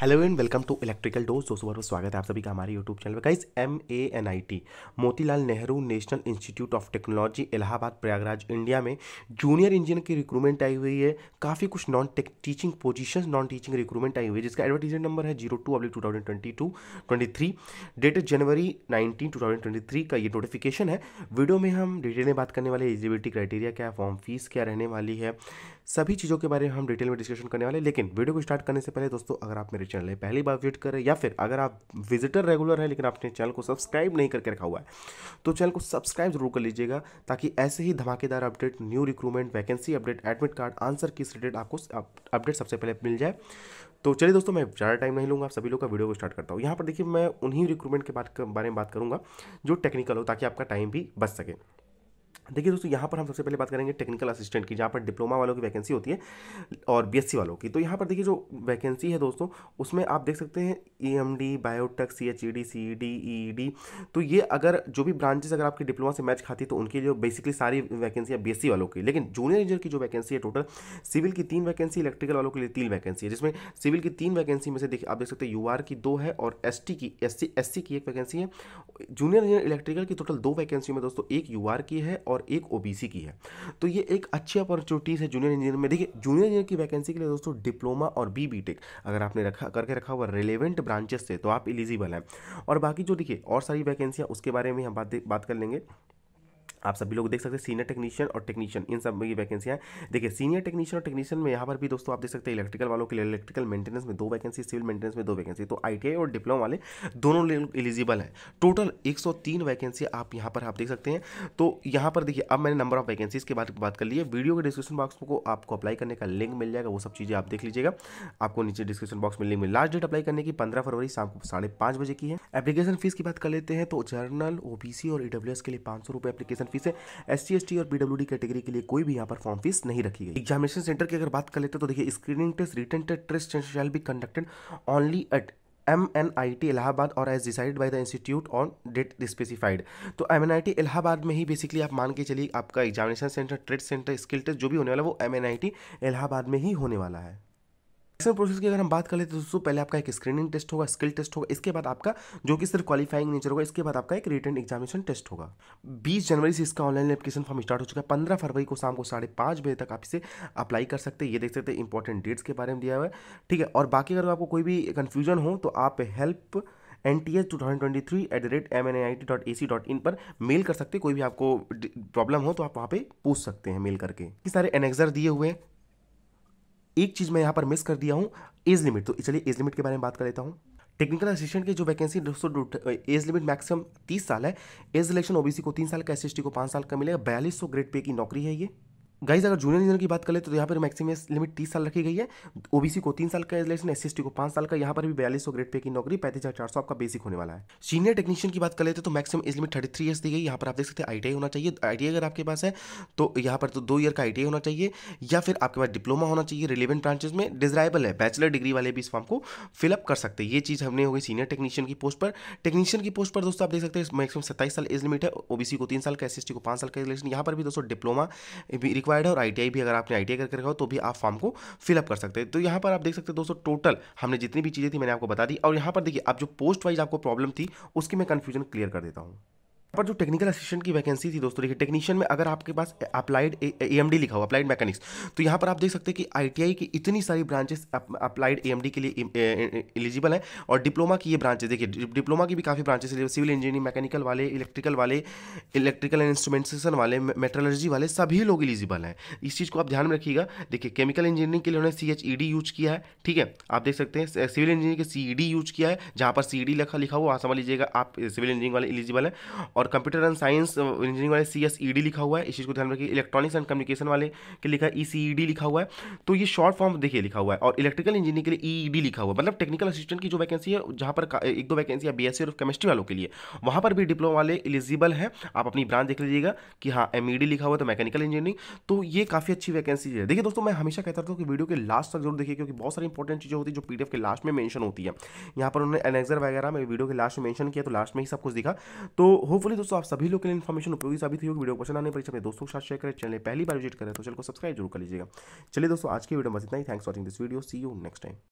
hello and welcome to Electrical Dose दोस्तों बहुत स्वागत है आप सभी का हमारे यूट्यूब चैनल पर guys M A N I T Motilal Nehru National Institute of Technology Allahabad Prayagraj India में जूनियर इंजीनियर की रिक्रूटमेंट आई हुई है काफ़ी कुछ non tech teaching position non teaching recruitment आई हुई है जिसका एडवर्टीजमेंट नंबर है zero two oblique two thousand twenty two twenty three dated January nineteen two thousand twenty three का ये नोटिफिकेशन है वीडियो में हम डिटेल में बात करने वाले एलिजिबिलिटी क्राइटेरिया क्या है फॉर्म फीस क्या रहने वाली है सभी चीज़ों के बारे में हम डिटेल में डिस्कशन करने वाले लेकिन वीडियो को स्टार्ट करने से पहले दोस्तों अगर आप मेरे चैनल में पहली बार विजिट करें या फिर अगर आप विजिटर रेगुलर है लेकिन आपने चैनल को सब्सक्राइब नहीं करके रखा हुआ है तो चैनल को सब्सक्राइब जरूर कर लीजिएगा ताकि ऐसे ही धमाकेदार update new recruitment vacancy update admit card answer key related आपको अपडेट सबसे पहले मिल जाए तो चलिए दोस्तों मैं ज़्यादा टाइम नहीं लूँगा आप सभी लोग का वीडियो को स्टार्ट करता हूँ यहाँ पर देखिए मैं उन्हीं रिक्रूटमेंट के बारे में बात करूँगा जो टेक्निकल हो ताकि आपका टाइम भी बच सके देखिए दोस्तों यहाँ पर हम सबसे पहले बात करेंगे टेक्निकल असिस्टेंट की जहाँ पर डिप्लोमा वालों की वैकेंसी होती है और बीएससी वालों की तो यहाँ पर देखिए जो वैकेंसी है दोस्तों उसमें आप देख सकते हैं E M D biotech C H E D C E D E D तो ये अगर जो भी ब्रांचेस अगर आपकी डिप्लोमा से मैच खाती तो उनकी जो बेसिकली सारी वैकेंसी है बी वालों की लेकिन जूनियर इंजीनियर की जो वैकेंसी है टोटल सिविल की तीन वैकेंसी इलेक्ट्रिकल वालों के लिए तीन वैकेंसी है जिसमें सिविल की तीन वैकेंसी में से देखिए आप देख सकते हैं यू की दो है और एस की एस सी की एक वैकेंसी है जूनियर इंजीनियर इलेक्ट्रिकल की टोटल दो वैकेंसी में दोस्तों एक यू की है और और एक ओ की है तो ये एक अच्छी अपॉर्चुनिटीज़ है जूनियर इंजीनियर में देखिए जूनियर इंजीनियर की वैकेंसी के लिए दोस्तों डिप्लोमा और बी बी टेक अगर आपने रखा करके रखा हुआ रिलेवेंट ब्रांचेस से तो आप इलिजिबल हैं और बाकी जो देखिए और सारी वैकेंसियाँ उसके बारे में हम बात बात कर लेंगे आप सभी लोग देख सकते हैं सीनियर टेक्नीशियन और टेक्नीशियन इन सब की वैकेंसी है देखिए सीनियर टेक्नीशियन और टेक्नीशियन में यहाँ पर भी दोस्तों आप देख सकते हैं इलेक्ट्रिकल वालों के लिए इलेक्ट्रिकल मेंटेनेंस में दो वैकेंसी सिविल मेंटेनेंस में दो वैकेंसी तो आई और डिप्लोमा वाले दोनों एलिजिबल है टोटल एक वैकेंसी आप यहाँ पर आप देख सकते हैं तो यहाँ पर देखिए अब मैंने नंबर ऑफ वैकेंसीज के बारे में बात कर ली है वीडियो के डिस्क्रिप्शन बॉक्स को आपको अप्लाई करने का लिंक मिल जाएगा वो सब चीज़ें आप देख लीजिएगा आपको नीचे डिस्क्रिप्शन बॉक्स में लिंक मिल लास्ट डेट अप्लाई करने की पंद्रह फरवरी शाम को साढ़े बजे की है एप्लीकेशन फीस की बात कर लेते हैं तो जर्नल ओ और ई e के लिए पाँच सौ एप्लीकेशन फीस है एस सी और पीडब्ल्यू कैटेगरी के लिए कोई भी यहाँ पर फॉर्म फीस नहीं रखी गई एग्जामिनेशन सेंटर की अगर बात कर लेते तो देखिए screening test written test test shall be conducted only at M N I T Allahabad और as decided by the institute on date specified तो M N I T Allahabad में ही बेसिकली आप मान के चलिए आपका examination centre trade centre skill test जो भी होने वाला है वो एम एन आई टी इलाहाबाद में ही होने वाला है सिलेक्शन प्रोसेस की अगर हम बात कर लेते दोस्तों पहले आपका एक स्क्रीनिंग टेस्ट होगा स्किल टेस्ट होगा इसके बाद आपका जो कि सिर्फ क्वालिफाइंग नेचर होगा इसके बाद आपका एक रिटर्न एग्जामिनेशन टेस्ट होगा बीस जनवरी से इसका ऑनलाइन एप्लीकेशन फॉर्म स्टार्ट हो चुका है पंद्रह फरवरी को शाम को साढ़े पाँच बजे तक आप इसे अप्लाई कर सकते हैं ये देख सकते हैं इंपॉर्टेंट डेट्स के बारे में दिया हुआ है ठीक है और बाकी अगर आपको कोई भी कन्फ्यूजन हो तो आप help N T S two thousand twenty three at the rate M N I T dot A C dot in पर मेल कर सकते हैं कोई भी आपको प्रॉब्लम हो तो आप वहाँ पे पूछ सकते हैं मेल करके ये सारे एनेक्जर दिए हुए हैं एक चीज़ मैं यहां पर मिस कर दिया हूं एज लिमिट तो चलिए एज लिमिट के बारे में बात कर लेता हूं टेक्निकल असिस्टेंट की जो वैकेंसी दोस्तों एज लिमिट मैक्सिमम तीस साल है एज सिलेक्शन ओबीसी को तीन साल का एस को पांच साल का मिलेगा बयालीस ग्रेड पे की नौकरी है ये गाइज अगर जूनियर इंजीनियर की बात करें तो यहाँ पर मैक्सिमम लिमिट तीस साल रखी गई है ओबीसी को तीन साल का एजलेशन एस को पांच साल का यहाँ पर भी बयालीस सौ ग्रेड पे की नौकरी पैंतीस हज़ार चार सौ आपका बेसिक होने वाला है सीनियर टेक्नीशियन की बात करें तो maximum age limit thirty three दी गई यहाँ पर आप देख सकते हैं आई होना चाहिए आई अगर आपके पास है तो यहाँ पर तो दो ईयर का आई होना चाहिए या फिर आपके पास डिप्लोमा होना चाहिए रिलेवेंट ब्रांचेज में डिजराइबल है बैचलर डिग्री वाले भी इस फॉर्म को फिलअप कर सकते हैं ये चीज़ हमने हो गई सीनियर टेक्नीशियन की पोस्ट पर टेक्नीशियन की पोस्ट पर दोस्तों आप देख सकते हैं मैक्सिमम सत्ताईस साल एज लिमिट है ओबीसी को तीन साल का एस को पांच साल का एजलेशन यहाँ पर भी दोस्तों डिप्लोमा रिक्वायर्ड है और आई भी अगर आपने आई करके रखा हो तो भी आप फॉर्म को फिलअप कर सकते हैं तो यहाँ पर आप देख सकते हैं दोस्तों टोटल हमने जितनी भी चीज़ें थी मैंने आपको बता दी और यहाँ पर देखिए आप जो पोस्ट वाइज आपको प्रॉब्लम थी उसकी मैं कन्फ्यूजन क्लियर कर देता हूँ पर जो टेक्निकल असिस्टेंट की वैकेंसी थी दोस्तों देखिए टेक्नीशियन में अगर आपके पास अप्लाइड ए एम डी लिखा हुआ अप्लाइड मैकेनिक्स तो यहाँ पर आप देख सकते हैं कि आई की इतनी सारी branches applied A M D के लिए एलिजिबल हैं और डिप्लोमा की ये ब्रांचेस देखिए डिप्लोमा की भी काफ़ी ब्रांचेस है सिविल इंजीनियरिंग मैकेनिकल वाले इलेक्ट्रिकल वाले इलेक्ट्रिकल एंड इंस्ट्रूमेंटेशन वाले मेट्रोलॉजी वाले सभी लोग एलिजिबल हैं इस चीज़ को आप ध्यान में रखिएगा देखिए केमिकल इंजीनियरिंग के लिए उन्होंने C H E D use किया है ठीक है आप देख सकते हैं सिविल इंजीनियरिंग के सी ई डी यूज किया है जहाँ पर सी ई डी लिखा लिखा हुआ वहाँ समझ लीजिएगा आप सिविल इंजीनियरिंग वाले एलिजिबल है और कंप्यूटर एंड साइंस इंजीनियरिंग वाले सी एस ई डी लिखा हुआ है इस चीज़ को ध्यान रखिए इलेक्ट्रॉनिक्स एंड कम्युनिकेशन वाले के लिखा ई सी ई डी लिखा हुआ है तो ये शॉर्ट फॉर्म देखिए लिखा हुआ है और इलेक्ट्रिकल इंजीनियरिंग के लिए ई e डी e लिखा हुआ है मतलब टेक्निकल असिस्टेंट की जो वैकेंसी है जहाँ पर एक दो वैकेंसी है बी एस सी और केमिस्ट्री वालों के लिए वहाँ पर भी डिप्लोमा वाले एलिजिबल हैं आप अपनी ब्रांच देख लीजिएगा कि हाँ एम ई डी लिखा हुआ है तो मैकेनिकल इंजीनियरिंग तो ये काफ़ी अच्छी वैकेंसी है देखिए दोस्तों मैं हमेशा कहता था कि वीडियो के लास्ट तक जरूर देखिए क्योंकि बहुत सारी इंपॉर्टेंट चीज़ें होती है जो पी के लास्ट में मैंशन होती है यहाँ पर उन्होंने एनेक्जर वगैरह में वीडियो के लास्ट में मैंशन किया तो लास्ट में ही सब कुछ दिखा तो होप होपफुली दोस्तों आप सभी लोग के लिए इन्फॉर्मेशन उपयोगी साबित होगी वीडियो पसंद आने पर अपने दोस्तों के साथ शेयर करें चैनल पहली बार विजिट करें तो चैनल को सब्सक्राइब जरूर कर लीजिएगा चलिए दोस्तों आज की वीडियो में इतना ही thanks watching this video see you next time